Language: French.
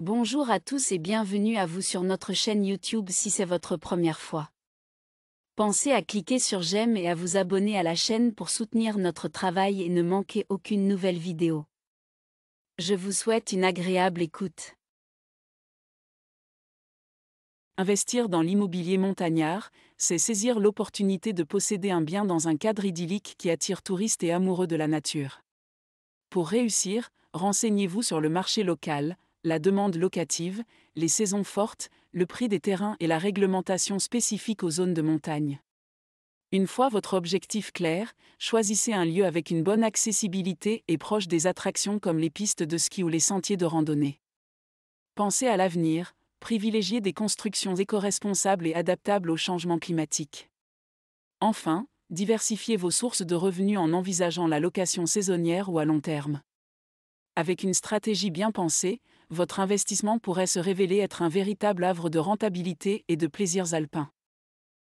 Bonjour à tous et bienvenue à vous sur notre chaîne YouTube si c'est votre première fois. Pensez à cliquer sur j'aime et à vous abonner à la chaîne pour soutenir notre travail et ne manquer aucune nouvelle vidéo. Je vous souhaite une agréable écoute. Investir dans l'immobilier montagnard, c'est saisir l'opportunité de posséder un bien dans un cadre idyllique qui attire touristes et amoureux de la nature. Pour réussir, renseignez-vous sur le marché local, la demande locative, les saisons fortes, le prix des terrains et la réglementation spécifique aux zones de montagne. Une fois votre objectif clair, choisissez un lieu avec une bonne accessibilité et proche des attractions comme les pistes de ski ou les sentiers de randonnée. Pensez à l'avenir, privilégiez des constructions écoresponsables et adaptables au changement climatique. Enfin, diversifiez vos sources de revenus en envisageant la location saisonnière ou à long terme. Avec une stratégie bien pensée, votre investissement pourrait se révéler être un véritable havre de rentabilité et de plaisirs alpins.